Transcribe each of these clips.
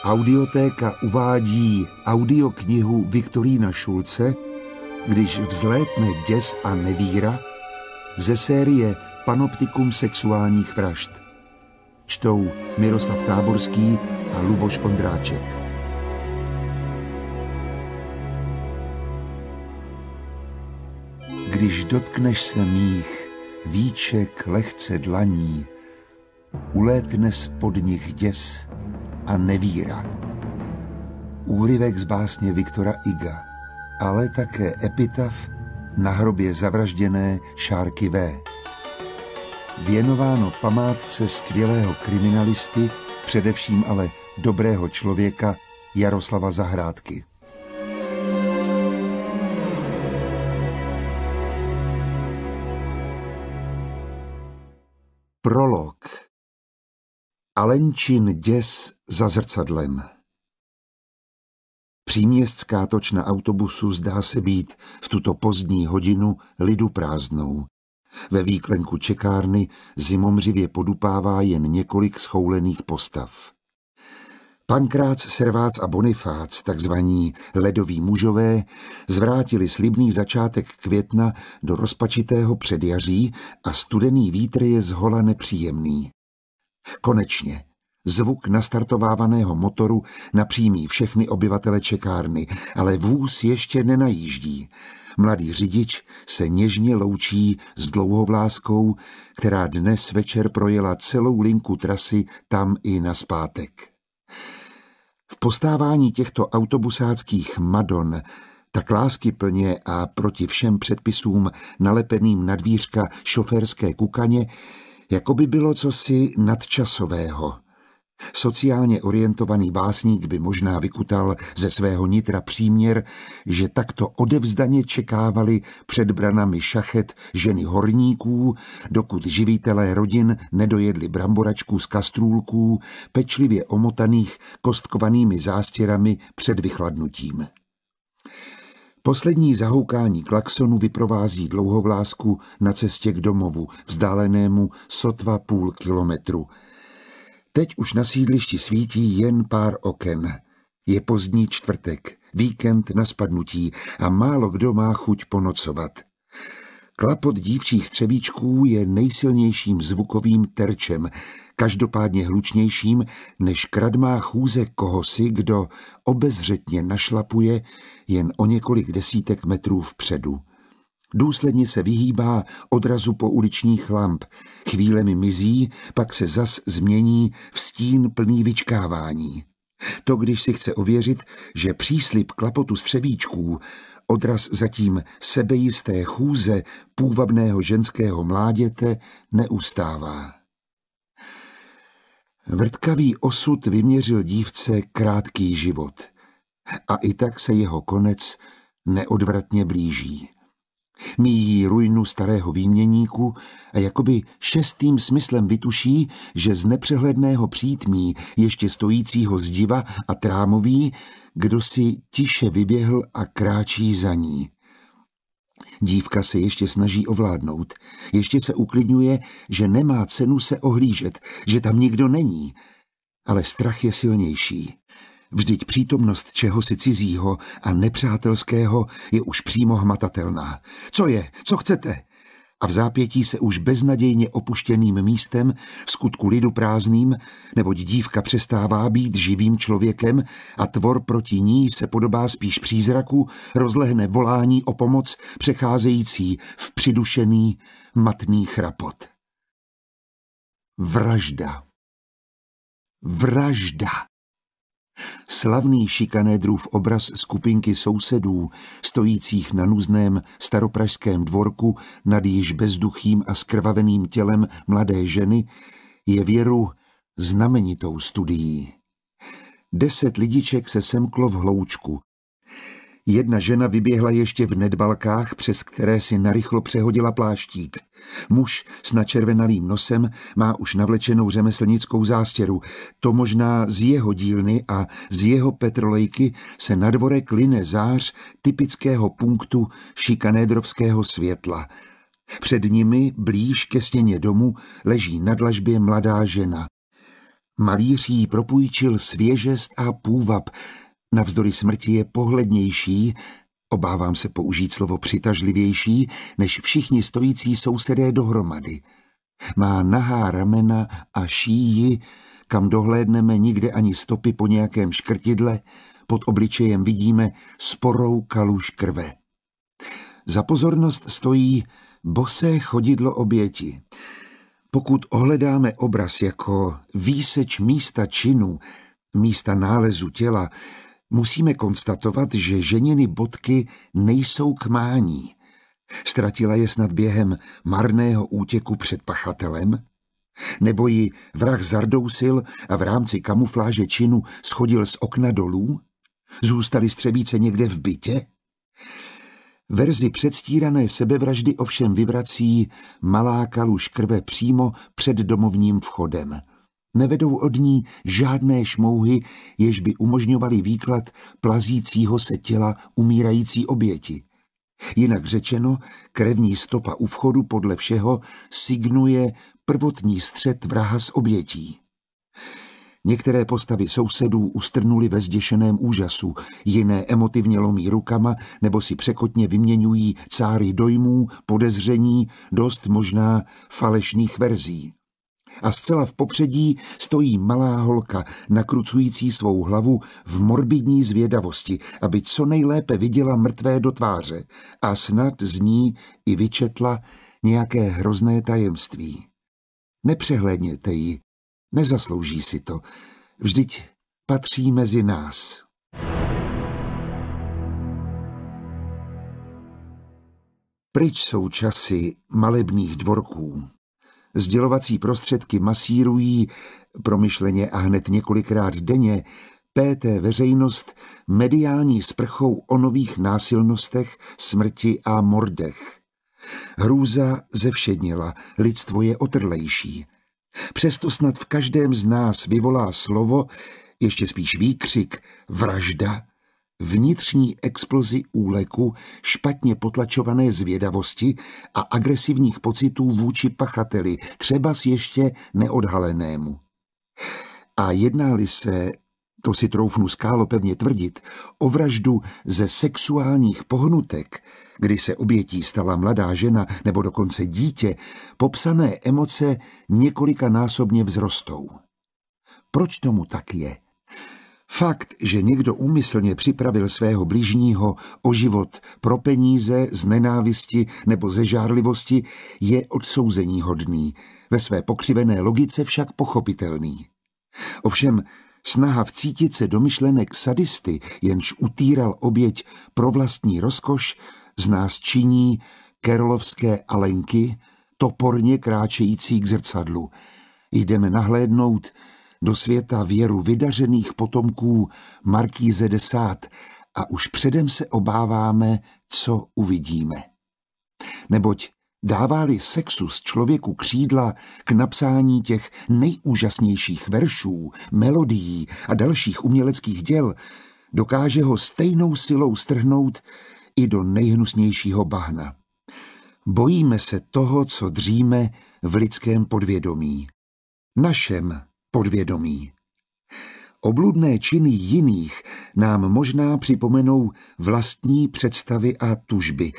Audiotéka uvádí audioknihu Viktorína Šulce, když vzlétne děs a nevíra ze série Panoptikum sexuálních vražd. Čtou Miroslav Táborský a Luboš Ondráček. Když dotkneš se mých víček lehce dlaní, ulétne spod nich děs, a nevíra. Úryvek z básně Viktora Iga, ale také epitaf na hrobě zavražděné Šárky V. Věnováno památce skvělého kriminalisty, především ale dobrého člověka Jaroslava Zahrádky. Prolog Alenčin děs za zrcadlem. Příměstská točna autobusu zdá se být v tuto pozdní hodinu lidu prázdnou. Ve výklenku čekárny zimomřivě podupává jen několik schoulených postav. Pankrác, Servác a Bonifác, takzvaní ledoví mužové, zvrátili slibný začátek května do rozpačitého předjaří a studený vítr je zhola nepříjemný. Konečně, zvuk nastartovávaného motoru napřímí všechny obyvatele čekárny, ale vůz ještě nenajíždí. Mladý řidič se něžně loučí s dlouhovláskou, která dnes večer projela celou linku trasy tam i naspátek. V postávání těchto autobusáckých madon tak lásky plně a proti všem předpisům nalepeným na dvířka šoférské kukaně jako by bylo cosi nadčasového. Sociálně orientovaný básník by možná vykutal ze svého nitra příměr, že takto odevzdaně čekávali před branami šachet ženy horníků, dokud živitelé rodin nedojedli bramboračku z kastrůlků, pečlivě omotaných kostkovanými zástěrami před vychladnutím. Poslední zahoukání klaxonu vyprovází dlouhovlásku na cestě k domovu, vzdálenému sotva půl kilometru. Teď už na sídlišti svítí jen pár oken. Je pozdní čtvrtek, víkend na spadnutí a málo kdo má chuť ponocovat. Klapot dívčích střevíčků je nejsilnějším zvukovým terčem, každopádně hlučnějším než kradmá chůze kohosi, kdo obezřetně našlapuje jen o několik desítek metrů vpředu. Důsledně se vyhýbá odrazu po uličních lamp, chvílemi mizí, pak se zas změní v stín plný vyčkávání. To, když si chce ověřit, že příslip klapotu střevíčků Odraz zatím sebejisté chůze půvabného ženského mláděte neustává. Vrtkavý osud vyměřil dívce krátký život a i tak se jeho konec neodvratně blíží. Míjí ruinu starého výměníku a jakoby šestým smyslem vytuší, že z nepřehledného přítmí, ještě stojícího zdiva a trámoví kdo si tiše vyběhl a kráčí za ní. Dívka se ještě snaží ovládnout, ještě se uklidňuje, že nemá cenu se ohlížet, že tam nikdo není. Ale strach je silnější. Vždyť přítomnost čehosi cizího a nepřátelského je už přímo hmatatelná. Co je? Co chcete? a v zápětí se už beznadějně opuštěným místem, v skutku lidu prázdným, neboť dívka přestává být živým člověkem a tvor proti ní se podobá spíš přízraku, rozlehne volání o pomoc přecházející v přidušený matný chrapot. Vražda. Vražda. Slavný šikanédrův obraz skupinky sousedů, stojících na nuzném staropražském dvorku nad již bezduchým a skrvaveným tělem mladé ženy, je věru znamenitou studií. Deset lidiček se semklo v hloučku. Jedna žena vyběhla ještě v nedbalkách, přes které si narychlo přehodila pláštík. Muž s načervenalým nosem má už navlečenou řemeslnickou zástěru. To možná z jeho dílny a z jeho petrolejky se na dvore kline zář typického punktu šikanédrovského světla. Před nimi, blíž ke stěně domu, leží na dlažbě mladá žena. Malíř jí propůjčil svěžest a půvab, Navzdory smrti je pohlednější, obávám se použít slovo přitažlivější, než všichni stojící sousedé dohromady. Má nahá ramena a šíji, kam dohlédneme nikde ani stopy po nějakém škrtidle, pod obličejem vidíme sporou kaluž krve. Za pozornost stojí bosé chodidlo oběti. Pokud ohledáme obraz jako výseč místa činu, místa nálezu těla, Musíme konstatovat, že ženiny bodky nejsou k mání. Ztratila je snad během marného útěku před pachatelem? Nebo ji vrah zardousil a v rámci kamufláže činu schodil z okna dolů? Zůstaly střebíce někde v bytě? Verzi předstírané sebevraždy ovšem vyvrací malá kaluž krve přímo před domovním vchodem. Nevedou od ní žádné šmouhy, jež by umožňovaly výklad plazícího se těla umírající oběti. Jinak řečeno, krevní stopa u vchodu podle všeho signuje prvotní střed vraha s obětí. Některé postavy sousedů ustrnuli ve zděšeném úžasu, jiné emotivně lomí rukama nebo si překotně vyměňují cáry dojmů, podezření, dost možná falešných verzí. A zcela v popředí stojí malá holka, nakrucující svou hlavu v morbidní zvědavosti, aby co nejlépe viděla mrtvé do tváře a snad z ní i vyčetla nějaké hrozné tajemství. Nepřehlédněte ji, nezaslouží si to, vždyť patří mezi nás. Pryč jsou časy malebných dvorků, Sdělovací prostředky masírují, promyšleně a hned několikrát denně, PT veřejnost mediální sprchou o nových násilnostech, smrti a mordech. Hrůza zevšednila, lidstvo je otrlejší. Přesto snad v každém z nás vyvolá slovo, ještě spíš výkřik, vražda, vnitřní explozi úleku, špatně potlačované zvědavosti a agresivních pocitů vůči pachateli, třeba s ještě neodhalenému. A jednáli se, to si troufnu skálo pevně tvrdit, o vraždu ze sexuálních pohnutek, kdy se obětí stala mladá žena nebo dokonce dítě, popsané emoce několika násobně vzrostou. Proč tomu tak je? Fakt, že někdo úmyslně připravil svého blížního o život pro peníze, z nenávisti nebo ze žárlivosti, je odsouzení hodný, ve své pokřivené logice však pochopitelný. Ovšem, snaha vcítit se do myšlenek sadisty, jenž utíral oběť pro vlastní rozkoš, z nás činí kerlovské alenky, toporně kráčející k zrcadlu. Jdeme nahlédnout, do světa věru vydařených potomků Markíze desát a už předem se obáváme, co uvidíme. Neboť dáváli sexus člověku křídla k napsání těch nejúžasnějších veršů, melodií a dalších uměleckých děl, dokáže ho stejnou silou strhnout i do nejhnusnějšího bahna. Bojíme se toho, co dříme v lidském podvědomí. Našem podvědomí. Obludné činy jiných nám možná připomenou vlastní představy a tužby.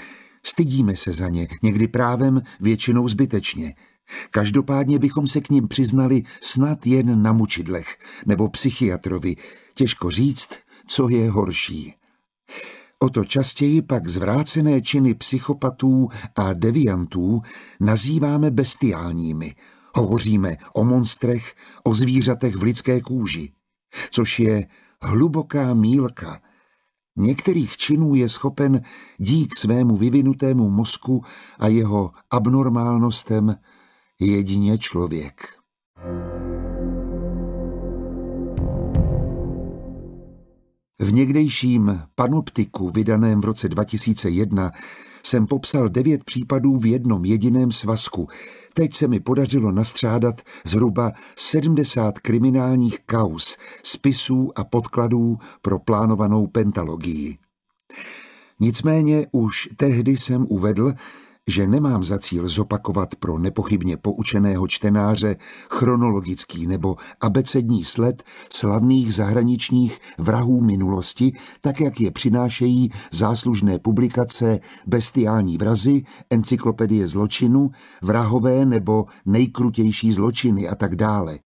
Stydíme se za ně, někdy právem, většinou zbytečně. Každopádně bychom se k ním přiznali snad jen na mučidlech nebo psychiatrovi. Těžko říct, co je horší. O to častěji pak zvrácené činy psychopatů a deviantů nazýváme bestiálními – Hovoříme o monstrech, o zvířatech v lidské kůži, což je hluboká mílka. Některých činů je schopen dík svému vyvinutému mozku a jeho abnormálnostem jedině člověk. V někdejším panoptiku, vydaném v roce 2001, jsem popsal devět případů v jednom jediném svazku. Teď se mi podařilo nastřádat zhruba 70 kriminálních kaus, spisů a podkladů pro plánovanou pentalogii. Nicméně už tehdy jsem uvedl, že nemám za cíl zopakovat pro nepochybně poučeného čtenáře chronologický nebo abecední sled slavných zahraničních vrahů minulosti, tak jak je přinášejí záslužné publikace Bestiální vrazy, Encyklopedie zločinu, Vrahové nebo Nejkrutější zločiny a tak dále.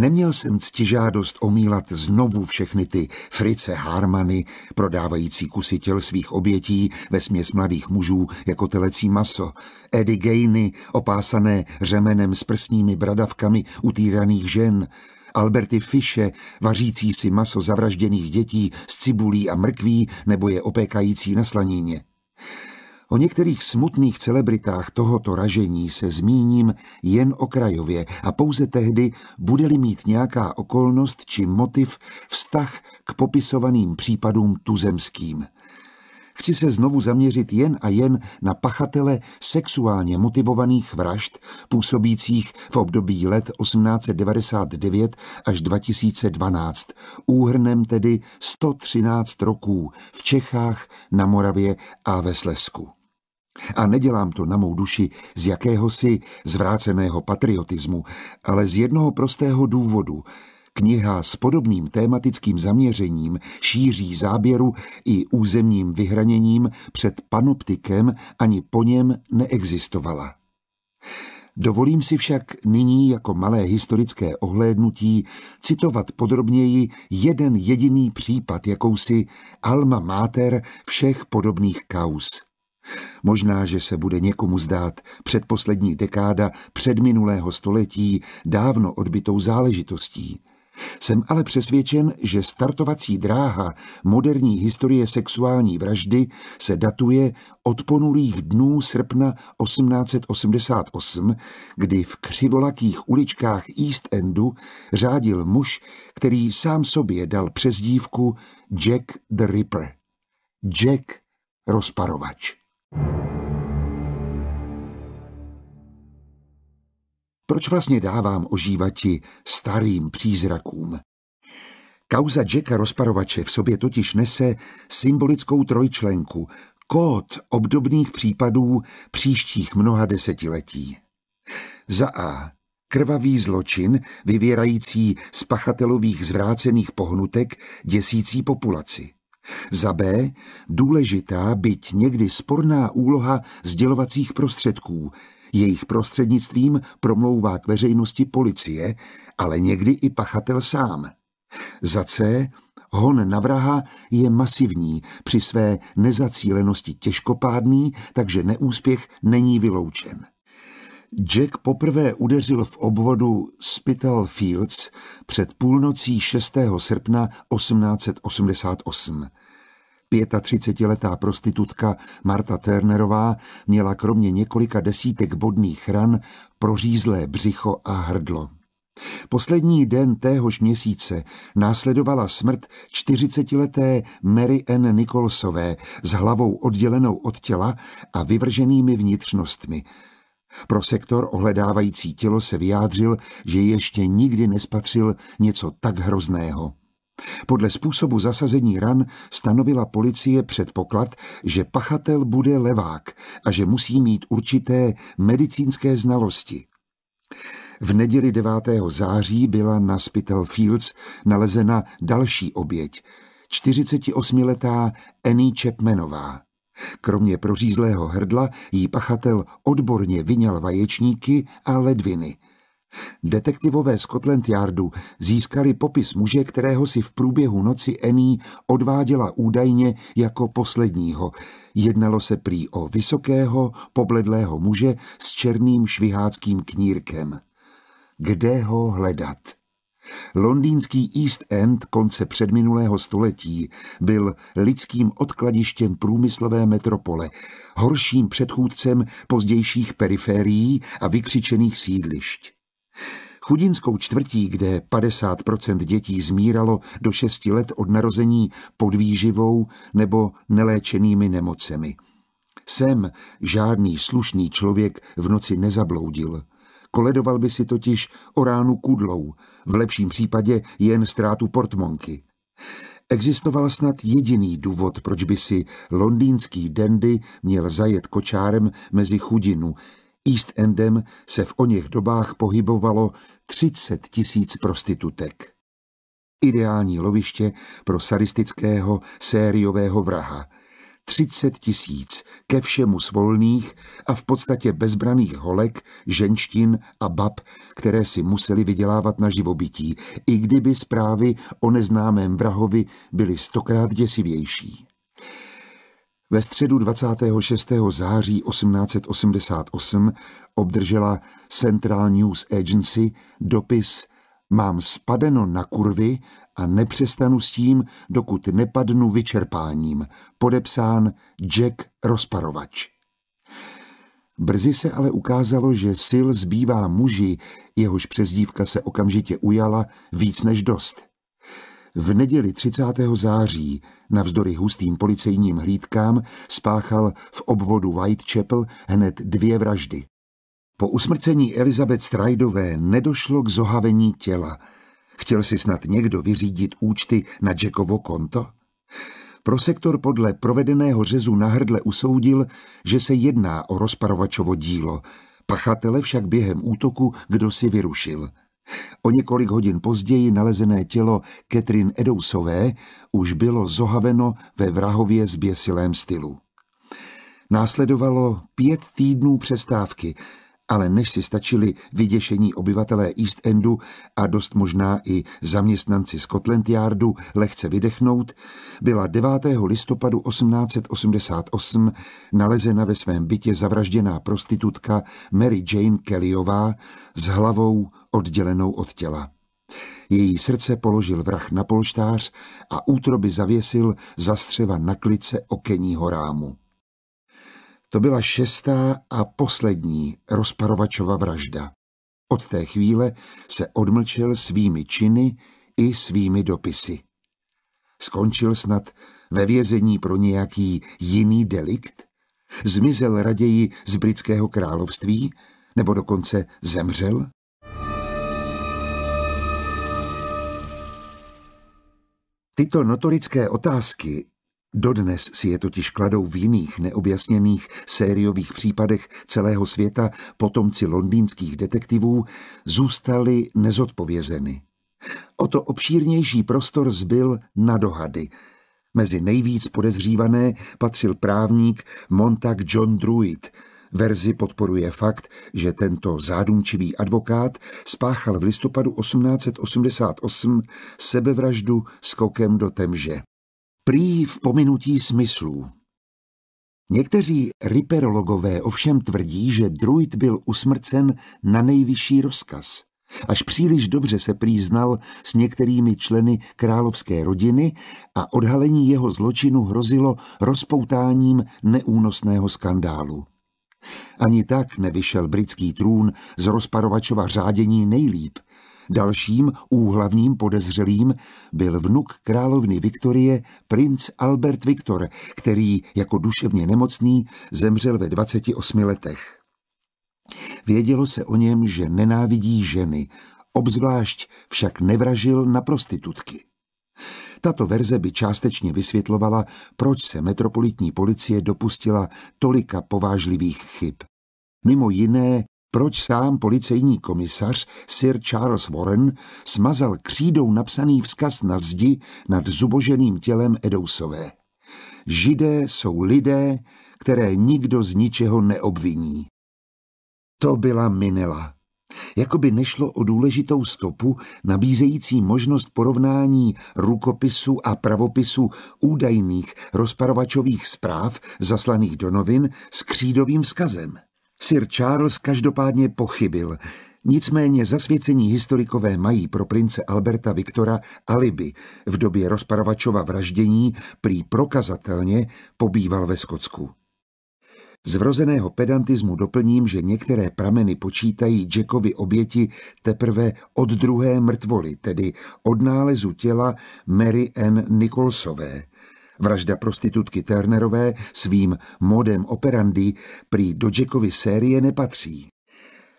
Neměl jsem ctižádost omílat znovu všechny ty frice Harmany, prodávající kusy těl svých obětí ve směs mladých mužů jako telecí maso, Eddie Gainy, opásané řemenem s prsními bradavkami utýraných žen, Alberty Fische, vařící si maso zavražděných dětí s cibulí a mrkví nebo je opékající na slanině. O některých smutných celebritách tohoto ražení se zmíním jen okrajově a pouze tehdy bude-li mít nějaká okolnost či motiv vztah k popisovaným případům tuzemským. Chci se znovu zaměřit jen a jen na pachatele sexuálně motivovaných vražd působících v období let 1899 až 2012, úhrnem tedy 113 roků v Čechách, na Moravě a ve Slesku. A nedělám to na mou duši z jakéhosi zvráceného patriotismu, ale z jednoho prostého důvodu. Kniha s podobným tématickým zaměřením šíří záběru i územním vyhraněním před panoptikem ani po něm neexistovala. Dovolím si však nyní jako malé historické ohlédnutí citovat podrobněji jeden jediný případ jakousi alma mater všech podobných kaus – Možná, že se bude někomu zdát předposlední dekáda předminulého století dávno odbytou záležitostí. Jsem ale přesvědčen, že startovací dráha moderní historie sexuální vraždy se datuje od ponurých dnů srpna 1888, kdy v křivolakých uličkách East Endu řádil muž, který sám sobě dal přezdívku Jack the Ripper. Jack rozparovač. Proč vlastně dávám ožívati starým přízrakům? Kauza Jacka Rozparovače v sobě totiž nese symbolickou trojčlenku, kód obdobných případů příštích mnoha desetiletí. Za A. Krvavý zločin, vyvěrající z pachatelových zvrácených pohnutek děsící populaci. Za B. Důležitá, byť někdy sporná úloha sdělovacích prostředků. Jejich prostřednictvím promlouvá k veřejnosti policie, ale někdy i pachatel sám. Za C. Hon na vraha je masivní, při své nezacílenosti těžkopádný, takže neúspěch není vyloučen. Jack poprvé udeřil v obvodu Spital Fields před půlnocí 6. srpna 1888. 35-letá prostitutka Marta Turnerová měla kromě několika desítek bodných ran prořízlé břicho a hrdlo. Poslední den téhož měsíce následovala smrt 40-leté Mary Ann Nicholsové s hlavou oddělenou od těla a vyvrženými vnitřnostmi – pro sektor ohledávající tělo se vyjádřil, že ještě nikdy nespatřil něco tak hrozného. Podle způsobu zasazení ran stanovila policie předpoklad, že pachatel bude levák a že musí mít určité medicínské znalosti. V neděli 9. září byla na Spitalfields nalezena další oběť, 48-letá Annie Chapmanová. Kromě prořízlého hrdla jí pachatel odborně vyňal vaječníky a ledviny. Detektivové Scotland Yardu získali popis muže, kterého si v průběhu noci Eni odváděla údajně jako posledního. Jednalo se prý o vysokého, pobledlého muže s černým šviháckým knírkem. Kde ho hledat? Londýnský East End konce předminulého století byl lidským odkladištěm průmyslové metropole, horším předchůdcem pozdějších periferií a vykřičených sídlišť. Chudinskou čtvrtí, kde 50% dětí zmíralo do 6 let od narození podvýživou nebo neléčenými nemocemi. Sem žádný slušný člověk v noci nezabloudil – Koledoval by si totiž o ránu kudlou, v lepším případě jen ztrátu portmonky. Existoval snad jediný důvod, proč by si londýnský dendy měl zajet kočárem mezi chudinu. East Endem se v oněch dobách pohybovalo 30 tisíc prostitutek. Ideální loviště pro sadistického sériového vraha – 30 tisíc, ke všemu svolných a v podstatě bezbraných holek, ženštin a bab, které si museli vydělávat na živobytí, i kdyby zprávy o neznámém vrahovi byly stokrát děsivější. Ve středu 26. září 1888 obdržela Central News Agency dopis Mám spadeno na kurvy a nepřestanu s tím, dokud nepadnu vyčerpáním. Podepsán Jack Rozparovač. Brzy se ale ukázalo, že sil zbývá muži, jehož přezdívka se okamžitě ujala, víc než dost. V neděli 30. září navzdory hustým policejním hlídkám spáchal v obvodu Whitechapel hned dvě vraždy. Po usmrcení Elizabeth Strajdové nedošlo k zohavení těla. Chtěl si snad někdo vyřídit účty na Jackovo konto? Prosektor podle provedeného řezu na hrdle usoudil, že se jedná o rozparovačovo dílo. Pachatele však během útoku kdo si vyrušil. O několik hodin později nalezené tělo Catherine Edousové už bylo zohaveno ve vrahově zběsilém stylu. Následovalo pět týdnů přestávky – ale než si stačili vyděšení obyvatelé East Endu a dost možná i zaměstnanci Scotland Yardu lehce vydechnout, byla 9. listopadu 1888 nalezena ve svém bytě zavražděná prostitutka Mary Jane Kellyová s hlavou oddělenou od těla. Její srdce položil vrah na polštář a útroby zavěsil zastřeva na klice okenního rámu. To byla šestá a poslední rozparovačova vražda. Od té chvíle se odmlčel svými činy i svými dopisy. Skončil snad ve vězení pro nějaký jiný delikt? Zmizel raději z britského království? Nebo dokonce zemřel? Tyto notorické otázky Dodnes si je totiž kladou v jiných neobjasněných sériových případech celého světa potomci londýnských detektivů zůstali nezodpovězeny. O to obšírnější prostor zbyl na dohady. Mezi nejvíc podezřívané patřil právník Montag John Druid. Verzi podporuje fakt, že tento zádumčivý advokát spáchal v listopadu 1888 sebevraždu skokem do Temže prý v pominutí smyslů. Někteří riperologové ovšem tvrdí, že druid byl usmrcen na nejvyšší rozkaz. Až příliš dobře se přiznal s některými členy královské rodiny a odhalení jeho zločinu hrozilo rozpoutáním neúnosného skandálu. Ani tak nevyšel britský trůn z rozparovačova řádění nejlíp Dalším úhlavním podezřelým byl vnuk královny Viktorie, princ Albert Viktor, který jako duševně nemocný zemřel ve 28 letech. Vědělo se o něm, že nenávidí ženy, obzvlášť však nevražil na prostitutky. Tato verze by částečně vysvětlovala, proč se metropolitní policie dopustila tolika povážlivých chyb. Mimo jiné proč sám policejní komisař Sir Charles Warren smazal křídou napsaný vzkaz na zdi nad zuboženým tělem Edousové. Židé jsou lidé, které nikdo z ničeho neobviní. To byla Minela. Jakoby nešlo o důležitou stopu nabízející možnost porovnání rukopisu a pravopisu údajných rozparovačových zpráv zaslaných do novin s křídovým vzkazem. Sir Charles každopádně pochybil, nicméně zasvěcení historikové mají pro prince Alberta Viktora alibi. V době rozparovačova vraždění prý prokazatelně pobýval ve Skotsku. Z vrozeného pedantismu doplním, že některé prameny počítají Jackovi oběti teprve od druhé mrtvoly, tedy od nálezu těla Mary Ann Nicholsové. Vražda prostitutky Turnerové svým modem operandi prý do Jackovy série nepatří.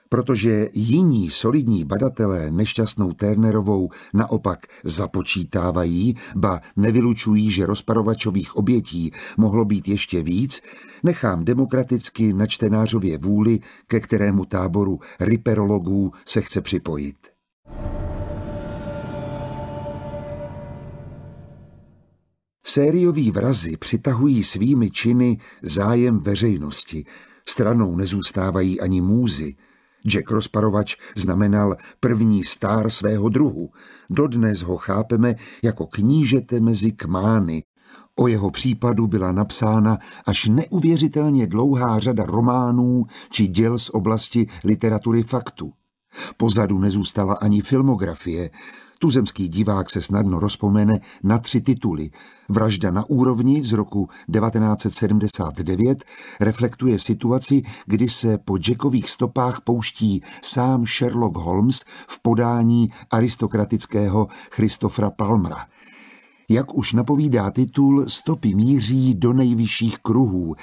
Protože jiní solidní badatelé nešťastnou Turnerovou naopak započítávají, ba nevylučují, že rozparovačových obětí mohlo být ještě víc, nechám demokraticky na čtenářově vůli, ke kterému táboru riperologů se chce připojit. Sérioví vrazy přitahují svými činy zájem veřejnosti, stranou nezůstávají ani můzy. Jack Rozparovač znamenal první stár svého druhu. Dodnes ho chápeme jako knížete mezi kmány. O jeho případu byla napsána až neuvěřitelně dlouhá řada románů či děl z oblasti literatury faktu. Pozadu nezůstala ani filmografie, Tuzemský divák se snadno rozpomene na tři tituly. Vražda na úrovni z roku 1979 reflektuje situaci, kdy se po Jackových stopách pouští sám Sherlock Holmes v podání aristokratického Christofra Palmra. Jak už napovídá titul, stopy míří do nejvyšších kruhů.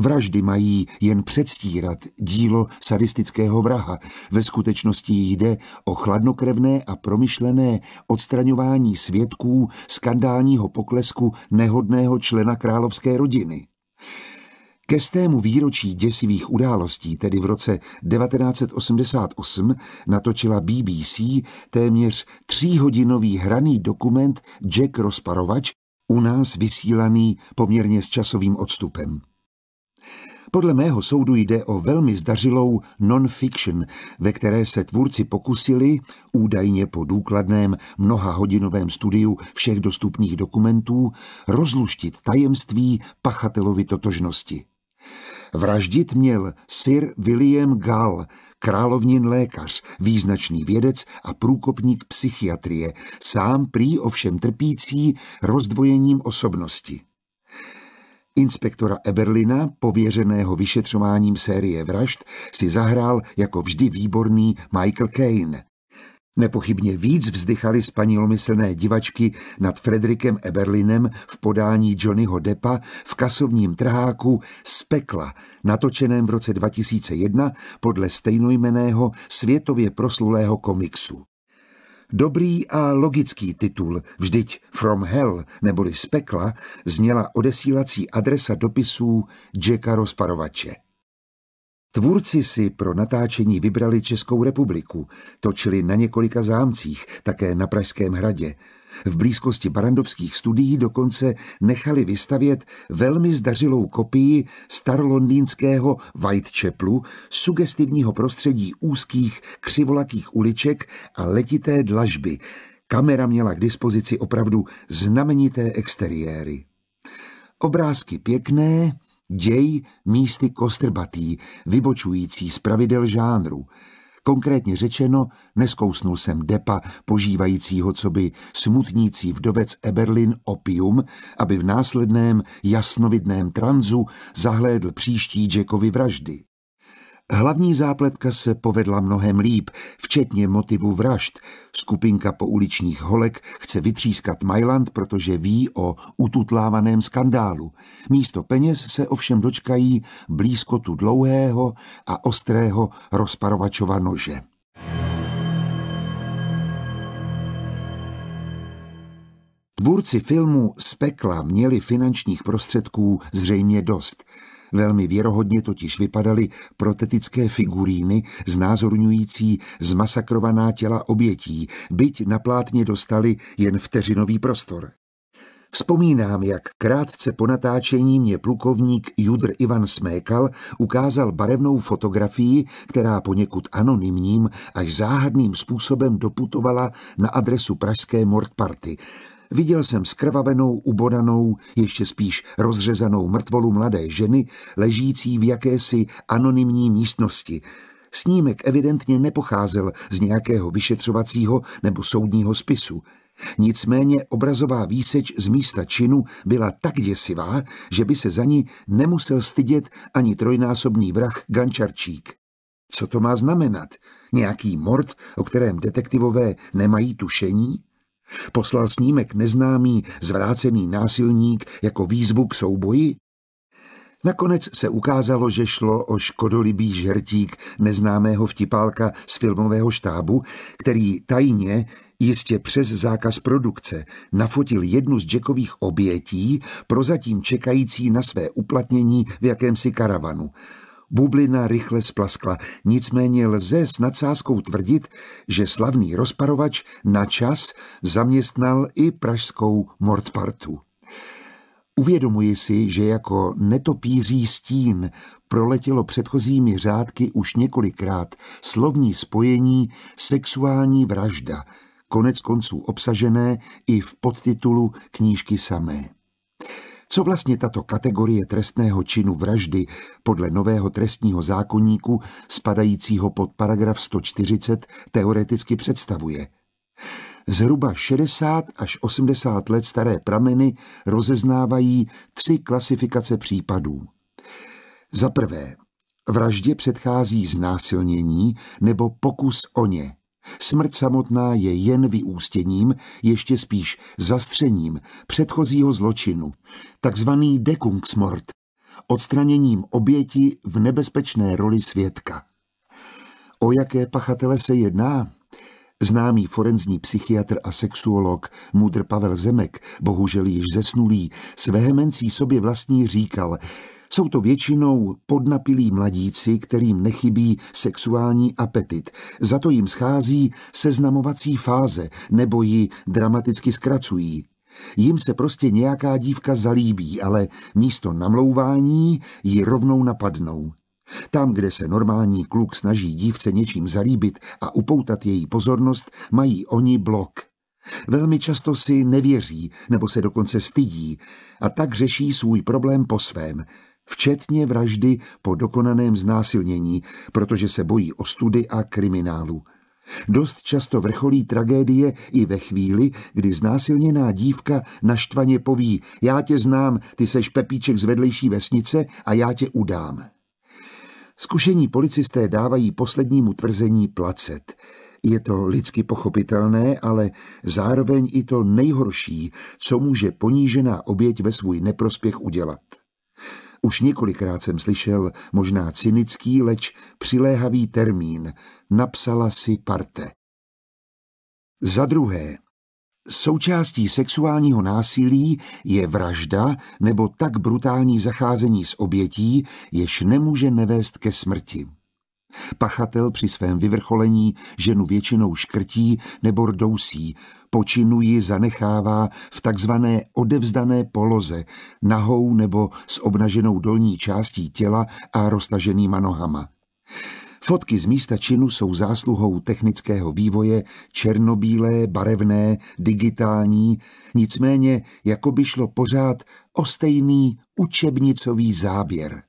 Vraždy mají jen předstírat dílo sadistického vraha. Ve skutečnosti jde o chladnokrevné a promyšlené odstraňování svědků skandálního poklesku nehodného člena královské rodiny. Ke stému výročí děsivých událostí, tedy v roce 1988, natočila BBC téměř tříhodinový hraný dokument Jack Rozparovač, u nás vysílaný poměrně s časovým odstupem. Podle mého soudu jde o velmi zdařilou non-fiction, ve které se tvůrci pokusili, údajně po důkladném mnohahodinovém studiu všech dostupných dokumentů, rozluštit tajemství pachatelovi totožnosti. Vraždit měl Sir William Gall, královnin lékař, význačný vědec a průkopník psychiatrie, sám prý ovšem trpící rozdvojením osobnosti. Inspektora Eberlina, pověřeného vyšetřováním série vražd, si zahrál jako vždy výborný Michael Caine. Nepochybně víc vzdychali spanilomyslné divačky nad Frederikem Eberlinem v podání Johnnyho Deppa v kasovním trháku z pekla, natočeném v roce 2001 podle stejnojmeného světově proslulého komiksu. Dobrý a logický titul, vždyť From Hell neboli z pekla, zněla odesílací adresa dopisů Jacka Rozparovače. Tvůrci si pro natáčení vybrali Českou republiku, točili na několika zámcích, také na Pražském hradě. V blízkosti barandovských studií dokonce nechali vystavět velmi zdařilou kopii starolondýnského Whitechapelu, sugestivního prostředí úzkých křivolakých uliček a letité dlažby. Kamera měla k dispozici opravdu znamenité exteriéry. Obrázky pěkné, děj místy kostrbatý, vybočující z pravidel žánru – Konkrétně řečeno, neskousnul jsem depa, požívajícího co by smutnící vdovec Eberlin opium, aby v následném jasnovidném tranzu zahlédl příští Jackovi vraždy. Hlavní zápletka se povedla mnohem líp, včetně motivu vražd. Skupinka pouličních holek chce vytřískat Mailand, protože ví o ututlávaném skandálu. Místo peněz se ovšem dočkají blízko tu dlouhého a ostrého rozparovačova nože. Tvůrci filmu Spekla měli finančních prostředků zřejmě dost – Velmi věrohodně totiž vypadaly protetické figuríny znázorňující zmasakrovaná těla obětí, byť plátně dostali jen vteřinový prostor. Vzpomínám, jak krátce po natáčení mě plukovník Judr Ivan Smékal ukázal barevnou fotografii, která poněkud anonymním až záhadným způsobem doputovala na adresu pražské mordparty viděl jsem skrvavenou, ubodanou, ještě spíš rozřezanou mrtvolu mladé ženy, ležící v jakési anonymní místnosti. Snímek evidentně nepocházel z nějakého vyšetřovacího nebo soudního spisu. Nicméně obrazová výseč z místa činu byla tak děsivá, že by se za ní nemusel stydět ani trojnásobný vrah Gančarčík. Co to má znamenat? Nějaký mord, o kterém detektivové nemají tušení? Poslal snímek neznámý, zvrácený násilník jako výzvu k souboji? Nakonec se ukázalo, že šlo o škodolibý žertík neznámého vtipálka z filmového štábu, který tajně, jistě přes zákaz produkce, nafotil jednu z Jackových obětí, prozatím čekající na své uplatnění v jakémsi karavanu – Bublina rychle splaskla, nicméně lze s nadsázkou tvrdit, že slavný rozparovač na čas zaměstnal i pražskou Mordpartu. Uvědomuji si, že jako netopíří stín proletělo předchozími řádky už několikrát slovní spojení sexuální vražda, konec konců obsažené i v podtitulu knížky samé. Co vlastně tato kategorie trestného činu vraždy podle nového trestního zákonníku spadajícího pod paragraf 140 teoreticky představuje? Zhruba 60 až 80 let staré prameny rozeznávají tři klasifikace případů. Za prvé, vraždě předchází znásilnění nebo pokus o ně – Smrt samotná je jen vyústěním, ještě spíš zastřením předchozího zločinu, takzvaný dekungsmort, odstraněním oběti v nebezpečné roli svědka. O jaké pachatele se jedná? Známý forenzní psychiatr a sexuolog Mudr Pavel Zemek, bohužel již zesnulý, s vehemencí sobě vlastní říkal – jsou to většinou podnapilí mladíci, kterým nechybí sexuální apetit. Za to jim schází seznamovací fáze, nebo ji dramaticky zkracují. Jim se prostě nějaká dívka zalíbí, ale místo namlouvání ji rovnou napadnou. Tam, kde se normální kluk snaží dívce něčím zalíbit a upoutat její pozornost, mají oni blok. Velmi často si nevěří nebo se dokonce stydí a tak řeší svůj problém po svém – včetně vraždy po dokonaném znásilnění, protože se bojí ostudy a kriminálu. Dost často vrcholí tragédie i ve chvíli, kdy znásilněná dívka naštvaně poví já tě znám, ty seš Pepíček z vedlejší vesnice a já tě udám. Zkušení policisté dávají poslednímu tvrzení placet. Je to lidsky pochopitelné, ale zároveň i to nejhorší, co může ponížená oběť ve svůj neprospěch udělat. Už několikrát jsem slyšel možná cynický, leč přiléhavý termín. Napsala si parte. Za druhé, Součástí sexuálního násilí je vražda nebo tak brutální zacházení s obětí, jež nemůže nevést ke smrti. Pachatel při svém vyvrcholení ženu většinou škrtí nebo rdousí, počinu ji zanechává v takzvané odevzdané poloze, nahou nebo s obnaženou dolní částí těla a roztaženýma nohama. Fotky z místa činu jsou zásluhou technického vývoje, černobílé, barevné, digitální, nicméně jako by šlo pořád o stejný učebnicový záběr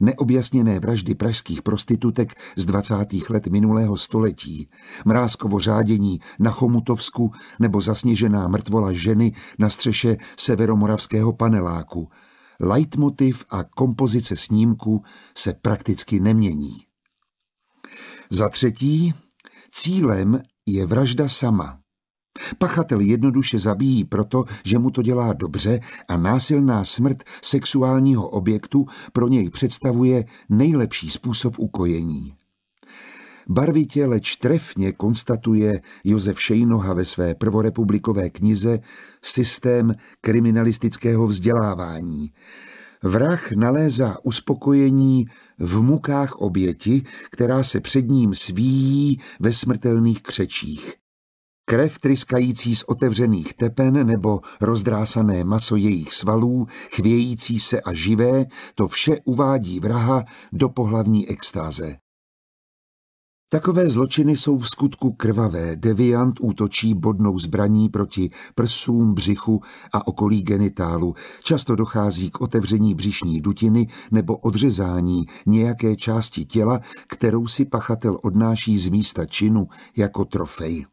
neobjasněné vraždy pražských prostitutek z 20. let minulého století, mrázkovo řádění na Chomutovsku nebo zasněžená mrtvola ženy na střeše severomoravského paneláku. Leitmotiv a kompozice snímků se prakticky nemění. Za třetí, cílem je vražda sama – Pachatel jednoduše zabíjí proto, že mu to dělá dobře a násilná smrt sexuálního objektu pro něj představuje nejlepší způsob ukojení. Barvitě leč trefně konstatuje Josef Šejnoha ve své prvorepublikové knize Systém kriminalistického vzdělávání. Vrah nalézá uspokojení v mukách oběti, která se před ním svíjí ve smrtelných křečích. Krev tryskající z otevřených tepen nebo rozdrásané maso jejich svalů, chvějící se a živé, to vše uvádí vraha do pohlavní extáze. Takové zločiny jsou v skutku krvavé. Deviant útočí bodnou zbraní proti prsům, břichu a okolí genitálu. Často dochází k otevření břišní dutiny nebo odřezání nějaké části těla, kterou si pachatel odnáší z místa činu jako trofej.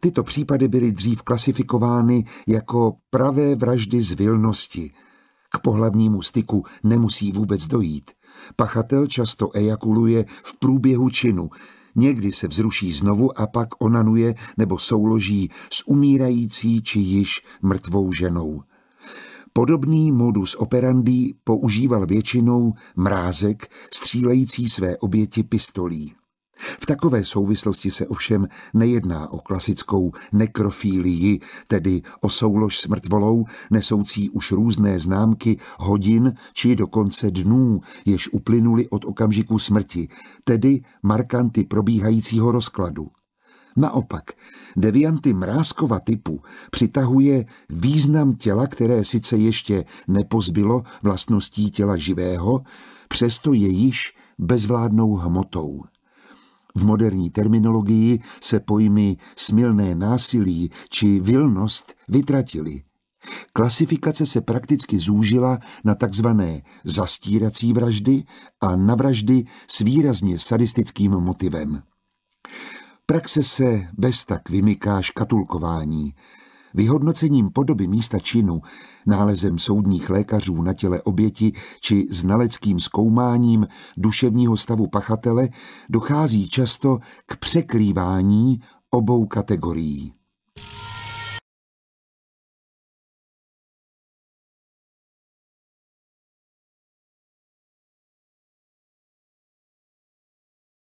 Tyto případy byly dřív klasifikovány jako pravé vraždy z vilnosti. K pohlavnímu styku nemusí vůbec dojít. Pachatel často ejakuluje v průběhu činu, někdy se vzruší znovu a pak onanuje nebo souloží s umírající či již mrtvou ženou. Podobný modus operandi používal většinou mrázek střílející své oběti pistolí. V takové souvislosti se ovšem nejedná o klasickou nekrofílii, tedy o soulož s mrtvolou, nesoucí už různé známky hodin či dokonce dnů, jež uplynuli od okamžiku smrti, tedy markanty probíhajícího rozkladu. Naopak, devianty mrázkova typu přitahuje význam těla, které sice ještě nepozbylo vlastností těla živého, přesto je již bezvládnou hmotou. V moderní terminologii se pojmy smilné násilí či vilnost vytratily. Klasifikace se prakticky zúžila na takzvané zastírací vraždy a na vraždy s výrazně sadistickým motivem. Praxe se bez tak vymyká škatulkování, vyhodnocením podoby místa činu, nálezem soudních lékařů na těle oběti či znaleckým zkoumáním duševního stavu pachatele dochází často k překrývání obou kategorií.